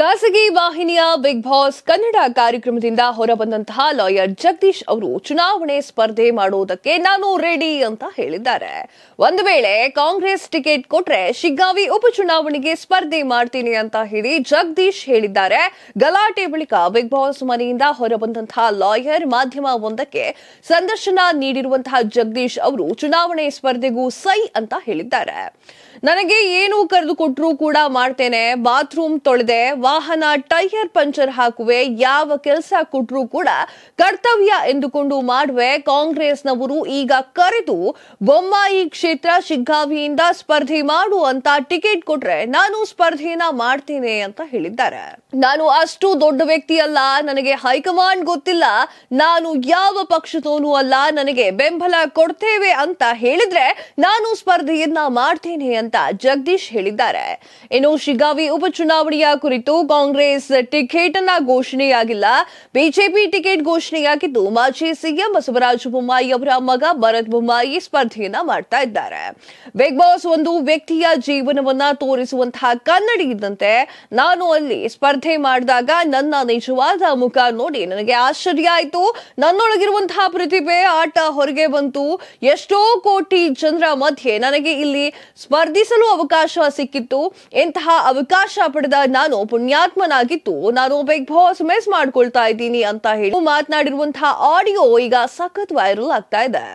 ಖಾಸಗಿ ವಾಹಿನಿಯ big boss Kannada ಕಾರ್ಯಕ್ರಮದಿಂದ ಹೊರಬಂದಂತಹ ಲಾಯರ್ ಜಗದೀಶ್ ಅವರು ಚುನಾವಣೆ ಸ್ಪರ್ಧೆ ಮಾಡುವುದಕ್ಕೆ ನಾನು ರೆಡಿ ಅಂತ ಹೇಳಿದ್ದಾರೆ ಒಂದು ವೇಳೆ ಕಾಂಗ್ರೆಸ್ ಟಿಕೆಟ್ ಕೊಟ್ರೆ ಶಿಗ್ಗಾವಿ ಉಪಚುನಾವಣೆಗೆ ಸ್ಪರ್ಧೆ ಮಾಡ್ತೀನಿ ಅಂತ ಹೇಳಿ ಜಗದೀಶ್ ಹೇಳಿದ್ದಾರೆ ಗಲಾಟೆ ಬಳಿಕ ಬಿಗ್ ಬಾಸ್ ಮನೆಯಿಂದ ಹೊರಬಂದಂತಹ ಲಾಯರ್ ಮಾಧ್ಯಮ ಒಂದಕ್ಕೆ ಸಂದರ್ಶನ ನೀಡಿರುವಂತಹ ಜಗದೀಶ್ ಅವರು ಚುನಾವಣೆ ಸ್ಪರ್ಧೆಗೂ ಸೈ ಅಂತ ಹೇಳಿದ್ದಾರೆ ನನಗೆ ಏನು ಕರೆದುಕೊಟ್ರು ಕೂಡ ಮಾಡ್ತೇನೆ ಬಾತ್ರೂಮ್ ತೊಳೆದೆ ವಾಹನ ಟೈರ್ ಪಂಚರ್ ಹಾಕುವೆ ಯಾವ ಕೆಲಸ ಕೊಟ್ಟರೂ ಕೂಡ ಕರ್ತವ್ಯ ಎಂದುಕೊಂಡು ಮಾಡುವೆ ಕಾಂಗ್ರೆಸ್ನವರು ಈಗ ಕರೆದು ಬೊಮ್ಮಾಯಿ ಕ್ಷೇತ್ರ ಶಿಗ್ಗಾವಿಯಿಂದ ಸ್ಪರ್ಧೆ ಮಾಡು ಅಂತ ಟಿಕೆಟ್ ಕೊಟ್ರೆ ನಾನು ಸ್ಪರ್ಧೆಯನ್ನ ಮಾಡ್ತೀನಿ ಅಂತ ಹೇಳಿದ್ದಾರೆ ನಾನು ಅಷ್ಟು ದೊಡ್ಡ ವ್ಯಕ್ತಿ ಅಲ್ಲ ನನಗೆ ಹೈಕಮಾಂಡ್ ಗೊತ್ತಿಲ್ಲ ನಾನು ಯಾವ ಪಕ್ಷದೋನು ಅಲ್ಲ ನನಗೆ ಬೆಂಬಲ ಕೊಡ್ತೇವೆ ಅಂತ ಹೇಳಿದ್ರೆ ನಾನು ಸ್ಪರ್ಧೆಯನ್ನ ಮಾಡ್ತೇನೆ ಅಂತ ಜಗದೀಶ್ ಹೇಳಿದ್ದಾರೆ ಇನ್ನು ಶಿಗಾವಿ ಉಪಚುನಾವಣೆಯ ಕುರಿತು ಕಾಂಗ್ರೆಸ್ ಟಿಕೆಟ್ ಅನ್ನ ಘೋಷಣೆಯಾಗಿಲ್ಲ ಬಿಜೆಪಿ ಟಿಕೆಟ್ ಘೋಷಣೆಯಾಗಿದ್ದು ಮಾಜಿ ಸಿಎಂ ಬಸವರಾಜ ಬೊಮ್ಮಾಯಿ ಅವರ ಮಗ ಭರತ್ ಬೊಮ್ಮಾಯಿ ಸ್ಪರ್ಧೆಯನ್ನ ಮಾಡ್ತಾ ಇದ್ದಾರೆ ಬಿಗ್ ಬಾಸ್ ಒಂದು ವ್ಯಕ್ತಿಯ ಜೀವನವನ್ನ ತೋರಿಸುವಂತಹ ಕನ್ನಡಿ ಇದ್ದಂತೆ ನಾನು ಅಲ್ಲಿ ಸ್ಪರ್ಧೆ ಮಾಡಿದಾಗ ನನ್ನ ನಿಜವಾದ ಮುಖ ನೋಡಿ ನನಗೆ ಆಶ್ಚರ್ಯ ಆಯಿತು ನನ್ನೊಳಗಿರುವಂತಹ ಪ್ರತಿಭೆ ಆಟ ಹೊರಗೆ ಬಂತು ಎಷ್ಟೋ ಕೋಟಿ ಜನರ ಮಧ್ಯೆ ನನಗೆ ಇಲ್ಲಿ ಸ್ಪರ್ಧಿಸಲು ಅವಕಾಶ ಸಿಕ್ಕಿತ್ತು ಇಂತಹ ಅವಕಾಶ ಪಡೆದ ನಾನು ಪುಣ್ಯ ಪುಣ್ಯಾತ್ಮನಾಗಿದ್ದು ನಾನು ಬಿಗ್ ಬಾಸ್ ಮಿಸ್ ಮಾಡ್ಕೊಳ್ತಾ ಇದ್ದೀನಿ ಅಂತ ಹೇಳಿ ಮಾತನಾಡಿರುವಂತಹ ಆಡಿಯೋ ಈಗ ಸಖತ್ ವೈರಲ್ ಆಗ್ತಾ ಇದೆ